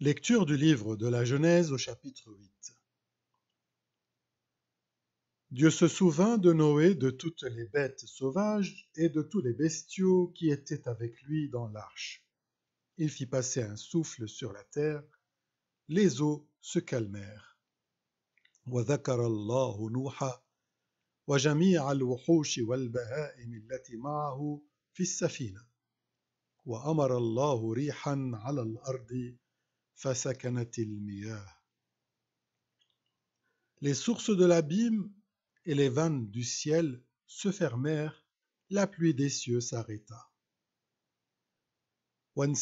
Lecture du livre de la Genèse au chapitre 8 Dieu se souvint de Noé, de toutes les bêtes sauvages et de tous les bestiaux qui étaient avec lui dans l'arche. Il fit passer un souffle sur la terre, les eaux se calmèrent. Les sources de l'abîme et les vannes du ciel se fermèrent, la pluie des cieux s'arrêta. Par un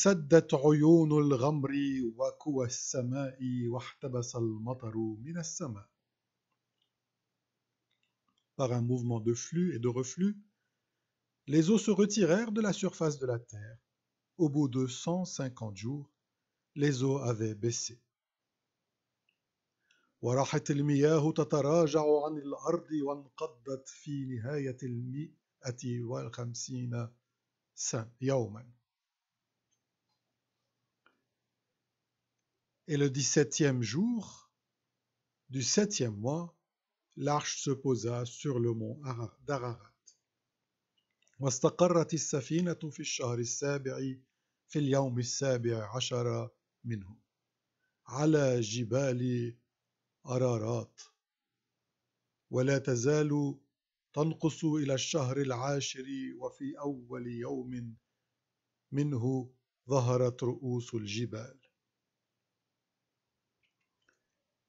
mouvement de flux et de reflux, les eaux se retirèrent de la surface de la terre au bout de cent cinquante jours, les eaux avaient baissé. وراحت المياه تتراجع عن الأرض وانقضت في نهاية المئة والخمسين يوما. Et le dix-septième jour du septième mois, l'arche se posa sur le mont d'Ararat. واستقرت السفينة في الشهر السابع في اليوم السابع عشر منه على جبال أرارات ولا تزال تنقص إلى الشهر العاشر وفي أول يوم منه ظهرت رؤوس الجبال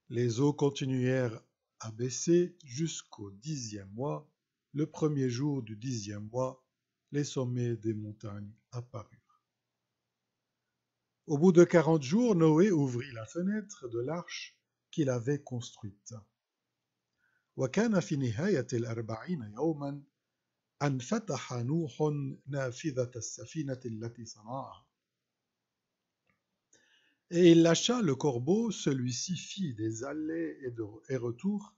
Les eaux continuèrent à baisser jusqu'au dixième mois. Le premier jour du dixième mois, les sommets des montagnes apparurent. Au bout de quarante jours, Noé ouvrit la fenêtre de l'arche qu'il avait construite. Et il lâcha le corbeau, celui-ci fit des allées et, de, retours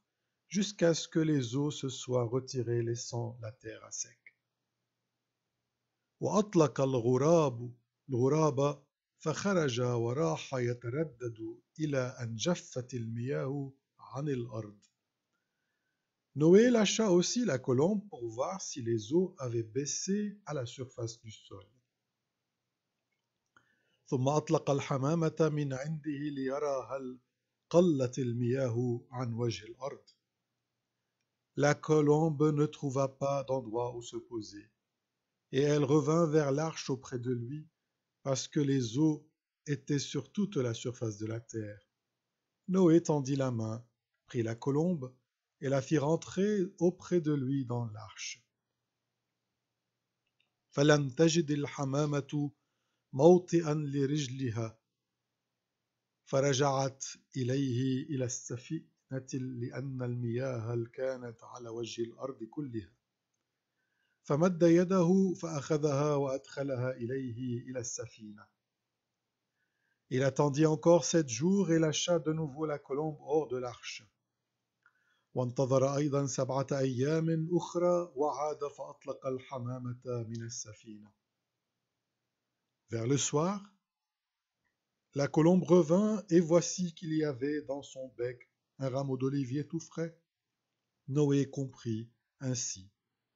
jusqu'à ce que les eaux se soient retirées, laissant la terre à sec. Noé lâcha aussi la colombe pour voir si les eaux avaient baissé à la surface du sol. La colombe ne trouva pas d'endroit où se poser, et elle revint vers l'arche auprès de lui parce que les eaux étaient sur toute la surface de la terre. Noé tendit la main, prit la colombe, et la fit rentrer auprès de lui dans l'arche. فَلَمْ تجد الحمامة موطئا لِرِجْلِهَا فَرَجَعَتْ إليه إلى السَّفِينَةِ لِأَنَّ الْمِيَاهَ كانت عَلَى وجه الْأَرْضِ كُلِّهَا il attendit encore sept jours et lâcha de nouveau la colombe hors de l'arche. Vers le soir, la colombe revint et voici qu'il y avait dans son bec un rameau d'olivier tout frais. Noé comprit ainsi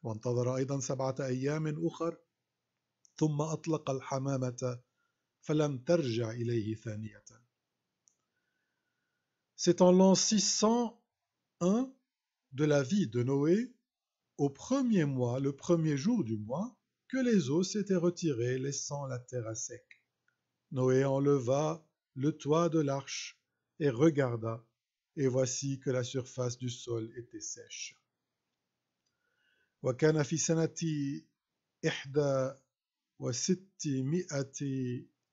C'est en l'an 601 de la vie de Noé, au premier mois, le premier jour du mois, que les eaux s'étaient retirées, laissant la terre à sec. Noé enleva le toit de l'arche et regarda, et voici que la surface du sol était sèche. وكان في سنة إحدى وستمائة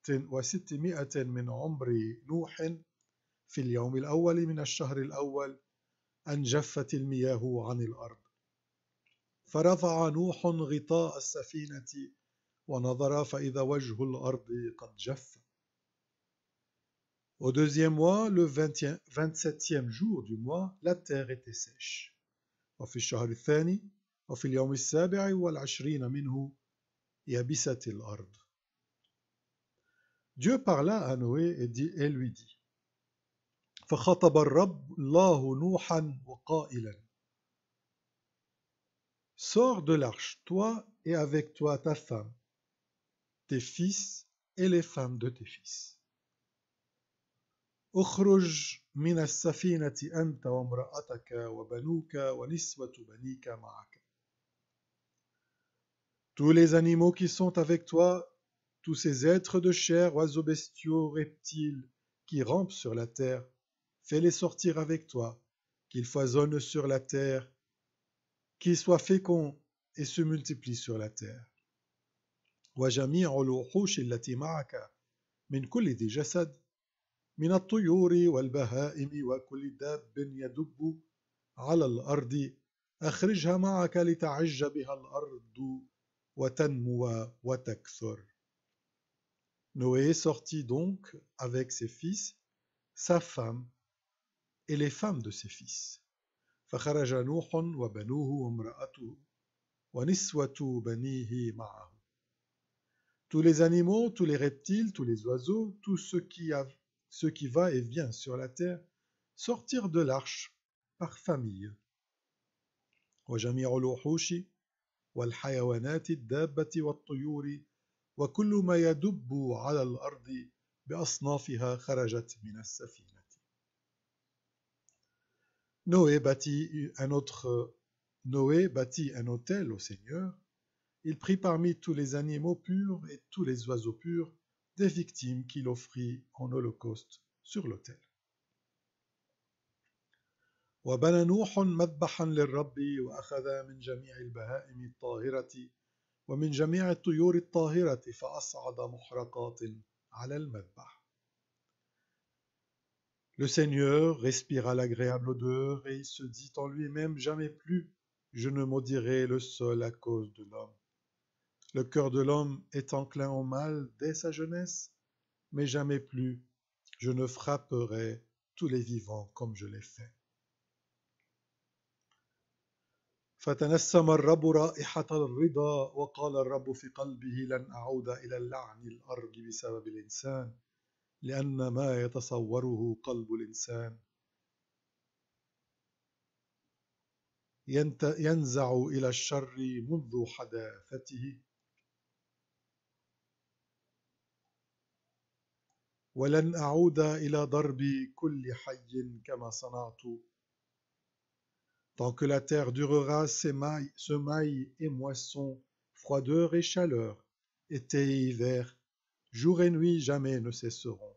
وستمائة من عمر نوح في اليوم الأول من الشهر الأول أن جفت المياه عن الأرض فرفع نوح غطاء السفينة ونظر فإذا وجه الأرض قد جف Au deuxième mois, le 20e, 27e jour du mois, la terre était sèche. وفي الشهر الثاني وفي اليوم السابع والعشرين منه يبست الأرض Dieu parla à Noé et, dit, et lui dit فخطب الرب الله نوحا وقائلا Sors de l'arche, toi et avec toi ta femme, tes fils et les femmes de tes fils. اخرج من السفينة أنت وامرأتك وبنوك ونسوة بنيك معك. Tous les animaux qui sont avec toi, tous ces êtres de chair, oiseaux bestiaux, reptiles, qui rampent sur la terre, fais-les sortir avec toi, qu'ils foisonnent sur la terre, qu'ils soient féconds et se multiplient sur la terre. Noé sortit donc avec ses fils, sa femme et les femmes de ses fils. Tous les animaux, tous les reptiles, tous les oiseaux, tout ce qui, va et vient sur la terre, sortirent de l'arche par famille. Noé bâtit un autre Noé bâtit un autel au Seigneur. Il prit parmi tous les animaux purs et tous les oiseaux purs des victimes qu'il offrit en holocauste sur l'autel. Le Seigneur respira l'agréable odeur et il se dit en lui-même jamais plus je ne maudirai le sol à cause de l'homme. Le cœur de l'homme est enclin au mal dès sa jeunesse, mais jamais plus je ne frapperai tous les vivants comme je l'ai fait. فتنسم الرب رائحة الرضا وقال الرب في قلبه لن أعود إلى اللعن الأرض بسبب الإنسان لأن ما يتصوره قلب الإنسان ينزع إلى الشر منذ حداثته ولن أعود إلى ضرب كل حي كما صنعت tant que la terre durera semaille, semaille et moisson, froideur et chaleur, été et hiver, jour et nuit jamais ne cesseront.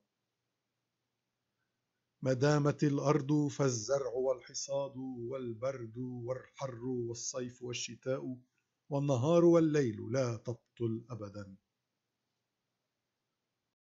al دامت الأرض فالزرع والحصاد والبرد والحر والصيف والشتاء والنهار والليل لا تبطل أبداً